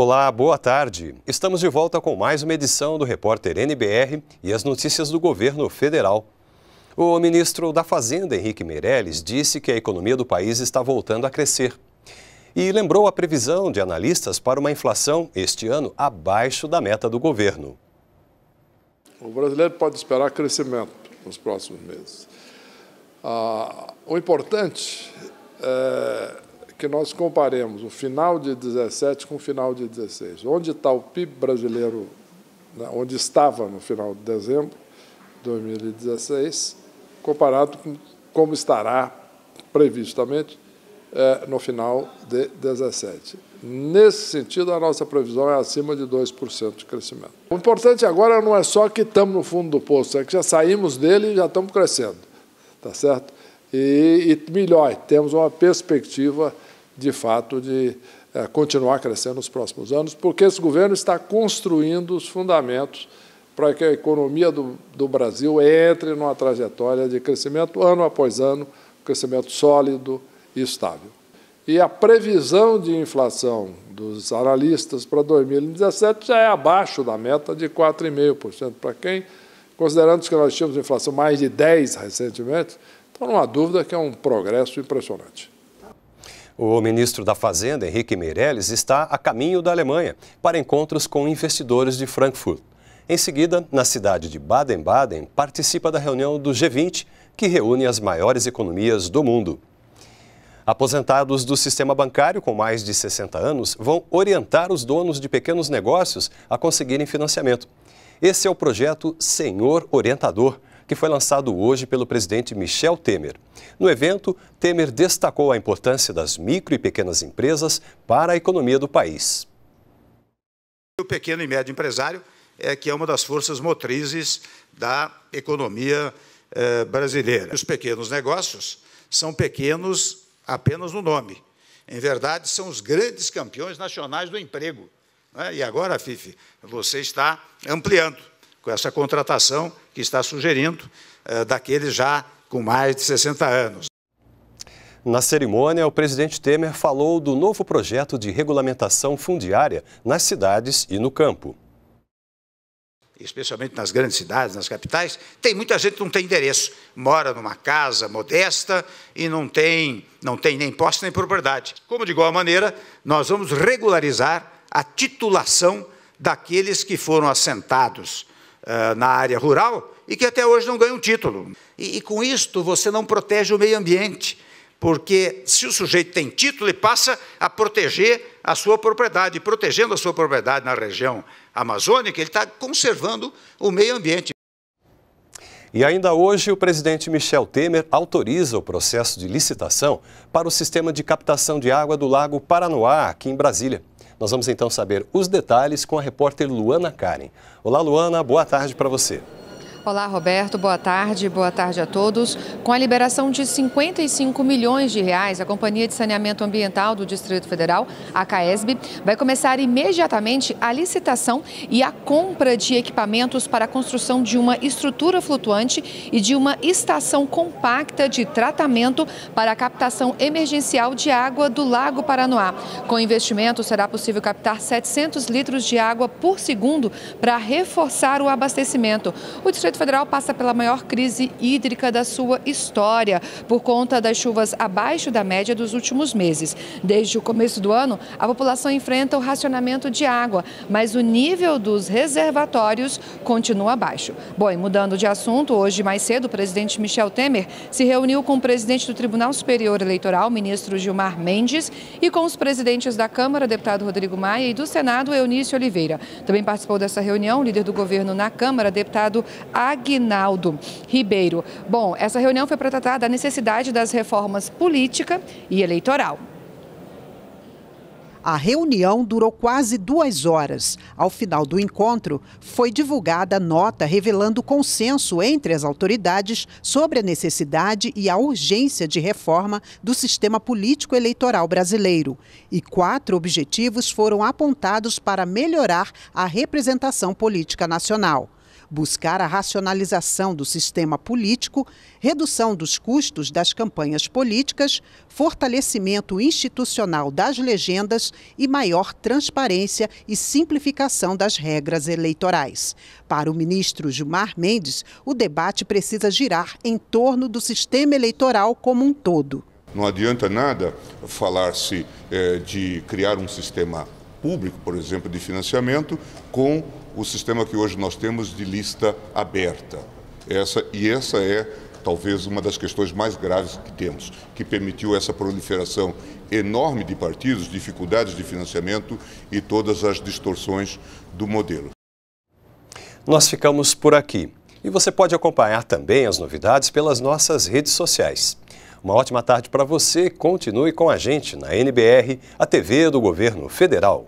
Olá, boa tarde. Estamos de volta com mais uma edição do Repórter NBR e as notícias do governo federal. O ministro da Fazenda, Henrique Meirelles, disse que a economia do país está voltando a crescer. E lembrou a previsão de analistas para uma inflação este ano abaixo da meta do governo. O brasileiro pode esperar crescimento nos próximos meses. Ah, o importante é que nós comparemos o final de 17 com o final de 16. Onde está o PIB brasileiro, né, onde estava no final de dezembro de 2016, comparado com como estará previstamente eh, no final de 17. Nesse sentido, a nossa previsão é acima de 2% de crescimento. O importante agora não é só que estamos no fundo do poço, é que já saímos dele e já estamos crescendo, tá certo? E, e melhor, temos uma perspectiva, de fato, de é, continuar crescendo nos próximos anos, porque esse governo está construindo os fundamentos para que a economia do, do Brasil entre numa trajetória de crescimento ano após ano, crescimento sólido e estável. E a previsão de inflação dos analistas para 2017 já é abaixo da meta de 4,5%. Para quem, considerando que nós tínhamos inflação mais de 10% recentemente, então, não há dúvida que é um progresso impressionante. O ministro da Fazenda, Henrique Meirelles, está a caminho da Alemanha para encontros com investidores de Frankfurt. Em seguida, na cidade de Baden-Baden, participa da reunião do G20, que reúne as maiores economias do mundo. Aposentados do sistema bancário com mais de 60 anos vão orientar os donos de pequenos negócios a conseguirem financiamento. Esse é o projeto Senhor Orientador, que foi lançado hoje pelo presidente Michel Temer. No evento, Temer destacou a importância das micro e pequenas empresas para a economia do país. O pequeno e médio empresário é que é uma das forças motrizes da economia eh, brasileira. Os pequenos negócios são pequenos apenas no nome. Em verdade, são os grandes campeões nacionais do emprego. Né? E agora, Fife, você está ampliando com essa contratação que está sugerindo eh, daqueles já com mais de 60 anos. Na cerimônia, o presidente Temer falou do novo projeto de regulamentação fundiária nas cidades e no campo. Especialmente nas grandes cidades, nas capitais, tem muita gente que não tem endereço, mora numa casa modesta e não tem, não tem nem posse nem propriedade. Como de igual maneira, nós vamos regularizar a titulação daqueles que foram assentados eh, na área rural e que até hoje não ganham título. E, e com isto você não protege o meio ambiente, porque se o sujeito tem título, ele passa a proteger a sua propriedade. E protegendo a sua propriedade na região amazônica, ele está conservando o meio ambiente. E ainda hoje, o presidente Michel Temer autoriza o processo de licitação para o sistema de captação de água do Lago Paranoá, aqui em Brasília. Nós vamos então saber os detalhes com a repórter Luana Karen. Olá, Luana, boa tarde para você. Olá, Roberto. Boa tarde. Boa tarde a todos. Com a liberação de 55 milhões de reais, a Companhia de Saneamento Ambiental do Distrito Federal, a CAESB, vai começar imediatamente a licitação e a compra de equipamentos para a construção de uma estrutura flutuante e de uma estação compacta de tratamento para a captação emergencial de água do Lago Paranoá. Com investimento, será possível captar 700 litros de água por segundo para reforçar o abastecimento. O Distrito Distrito Federal passa pela maior crise hídrica da sua história, por conta das chuvas abaixo da média dos últimos meses. Desde o começo do ano, a população enfrenta o racionamento de água, mas o nível dos reservatórios continua baixo. Bom, e mudando de assunto, hoje mais cedo, o presidente Michel Temer se reuniu com o presidente do Tribunal Superior Eleitoral, ministro Gilmar Mendes, e com os presidentes da Câmara, deputado Rodrigo Maia, e do Senado, Eunício Oliveira. Também participou dessa reunião o líder do governo na Câmara, deputado Agnaldo Ribeiro. Bom, essa reunião foi para tratar da necessidade das reformas política e eleitoral. A reunião durou quase duas horas. Ao final do encontro, foi divulgada nota revelando consenso entre as autoridades sobre a necessidade e a urgência de reforma do sistema político-eleitoral brasileiro. E quatro objetivos foram apontados para melhorar a representação política nacional buscar a racionalização do sistema político, redução dos custos das campanhas políticas, fortalecimento institucional das legendas e maior transparência e simplificação das regras eleitorais. Para o ministro Gilmar Mendes, o debate precisa girar em torno do sistema eleitoral como um todo. Não adianta nada falar-se eh, de criar um sistema público, por exemplo, de financiamento, com o sistema que hoje nós temos de lista aberta. Essa, e essa é talvez uma das questões mais graves que temos, que permitiu essa proliferação enorme de partidos, dificuldades de financiamento e todas as distorções do modelo. Nós ficamos por aqui. E você pode acompanhar também as novidades pelas nossas redes sociais. Uma ótima tarde para você. Continue com a gente na NBR, a TV do Governo Federal.